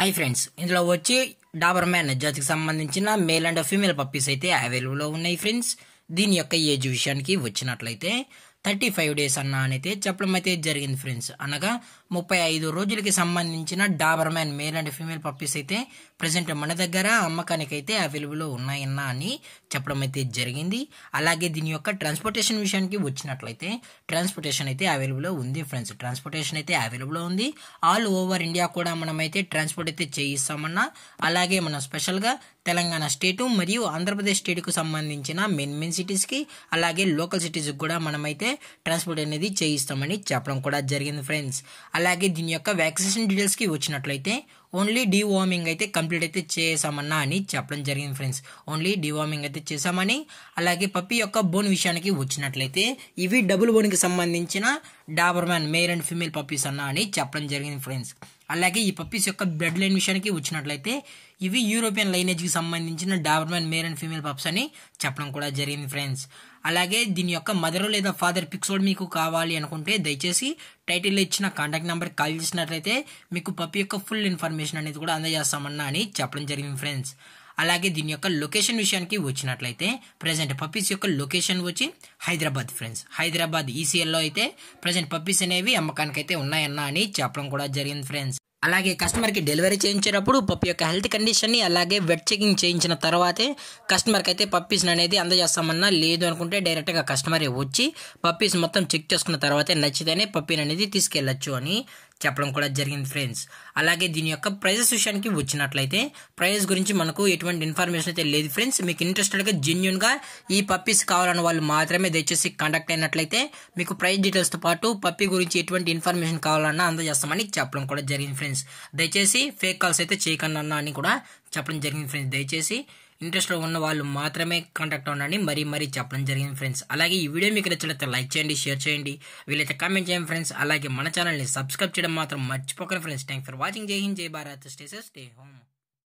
hi friends ఇందులో వచ్చి Dabur man జాతికి సంబంధించిన మేల్ అండ్ ఫీమేల్ పప్పీస్ అయితే అవైలబుల్లో ఉన్నాయి ఫ్రెండ్స్ దీని యొక్క ఏజ్ విషయానికి వచ్చినట్లయితే థర్టీ ఫైవ్ డేస్ అన్న అయితే చెప్పడం అయితే జరిగింది ఫ్రెండ్స్ అనగా ముప్పై ఐదు రోజులకి సంబంధించిన Doberman male and female puppies అయితే ప్రజెంట్ మన దగ్గర అమ్మకానికి అయితే అవైలబుల్లో ఉన్నాయన్న అని చెప్పడం అయితే జరిగింది అలాగే దీని యొక్క ట్రాన్స్పోర్టేషన్ విషయానికి వచ్చినట్లయితే ట్రాన్స్పోర్టేషన్ అయితే అవైలబుల్లో ఉంది ఫ్రెండ్స్ ట్రాన్స్పోర్టేషన్ అయితే అవైలబుల్లో ఉంది ఆల్ ఓవర్ ఇండియా కూడా మనమైతే ట్రాన్స్పోర్ట్ అయితే చేయిస్తామన్నా అలాగే మనం స్పెషల్గా తెలంగాణ స్టేటు మరియు ఆంధ్రప్రదేశ్ స్టేట్కు సంబంధించిన మెయిన్ మెయిన్ సిటీస్కి అలాగే లోకల్ సిటీస్కి కూడా మనమైతే ట్రాన్స్పోర్ట్ అనేది చేయిస్తామని చెప్పడం కూడా జరిగింది ఫ్రెండ్స్ అలాగే దీని యొక్క వ్యాక్సినేషన్ డీటెయిల్స్కి వచ్చినట్లయితే ఓన్లీ వార్మింగ్ అయితే కంప్లీట్ అయితే చేసామన్నా అని చెప్పడం జరిగింది ఫ్రెండ్స్ ఓన్లీ వార్మింగ్ అయితే చేసామని అలాగే పప్పి యొక్క బోన్ విషయానికి వచ్చినట్లయితే ఇవి డబుల్ బోన్కి సంబంధించిన Doberman male and female puppies అన్నా అని చెప్పడం జరిగింది ఫ్రెండ్స్ అలాగే ఈ పప్పీస్ యొక్క బ్లడ్ లైన్ విషయానికి వచ్చినట్లయితే ఇవి యూరోపియన్ లైనేజ్కి సంబంధించిన Doberman male and female pups అని చెప్పడం కూడా జరిగింది ఫ్రెండ్స్ అలాగే దీని యొక్క మదర్ లేదా ఫాదర్ పిక్సోడ్ మీకు కావాలి అనుకుంటే దయచేసి టైటిల్ ఇచ్చిన కాంటాక్ట్ నెంబర్ కాల్ చేసినట్లయితే మీకు పప్పి యొక్క ఫుల్ ఇన్ఫర్మేషన్ అనేది కూడా అందజేస్తామన్నా అని చెప్పడం జరిగింది ఫ్రెండ్స్ అలాగే దీని యొక్క లొకేషన్ విషయానికి వచ్చినట్లయితే ప్రజెంట్ పప్పీస్ యొక్క లొకేషన్ వచ్చి హైదరాబాద్ ఫ్రెండ్స్ హైదరాబాద్ ఈసీఎల్లో e అయితే ప్రజెంట్ పప్పీస్ అనేవి అమ్మకానికి అయితే ఉన్నాయన్న అని చెప్పడం కూడా జరిగింది ఫ్రెండ్స్ అలాగే కస్టమర్కి డెలివరీ చేయించేటప్పుడు పప్పు యొక్క హెల్త్ కండిషన్ని అలాగే వెట్ చెకింగ్ చేయించిన తర్వాతే కస్టమర్కి అయితే పప్పీస్ని అనేది అందజేస్తామన్నా లేదు అనుకుంటే డైరెక్ట్గా కస్టమరే వచ్చి పప్పీస్ మొత్తం చెక్ చేసుకున్న తర్వాతే నచ్చితేనే పప్పీని అనేది తీసుకెళ్ళచ్చు అని చెప్పడం కూడా జరిగింది ఫ్రెండ్స్ అలాగే దీని యొక్క ప్రైజెస్ విషయానికి వచ్చినట్లయితే ప్రైజెస్ గురించి మనకు ఎటువంటి ఇన్ఫర్మేషన్ అయితే లేదు ఫ్రెండ్స్ మీకు ఇంట్రెస్టెడ్గా జెన్యున్గా ఈ పప్పీస్ కావాలన్న వాళ్ళు మాత్రమే దయచేసి కాంటాక్ట్ అయినట్లయితే మీకు ప్రైస్ డీటెయిల్స్తో పాటు పప్పీ గురించి ఎటువంటి ఇన్ఫర్మేషన్ కావాలన్నా అందజేస్తామని చెప్పడం కూడా జరిగింది ఫ్రెండ్స్ దయచేసి ఫేక్ కాల్స్ అయితే చేయకండి అన్న అని కూడా చెప్పడం జరిగింది ఫ్రెండ్స్ దయచేసి ఇంట్రెస్ట్లో ఉన్న వాళ్ళు మాత్రమే కాంటాక్ట్ అవ్వండి మరీ మరీ చెప్పడం జరిగింది ఫ్రెండ్స్ అలాగే ఈ వీడియో మీకు నచ్చినట్లయితే లైక్ చేయండి షేర్ చేయండి వీళ్ళైతే కామెంట్ చేయండి ఫ్రెండ్స్ అలాగే మన ఛానల్ని సబ్స్క్రైబ్ చేయడం మాత్రం మర్చిపోకండి ఫ్రెండ్స్ థ్యాంక్ ఫర్ వాచింగ్ జై హింద్ జై భారత్ స్టేసెస్ స్టే హోమ్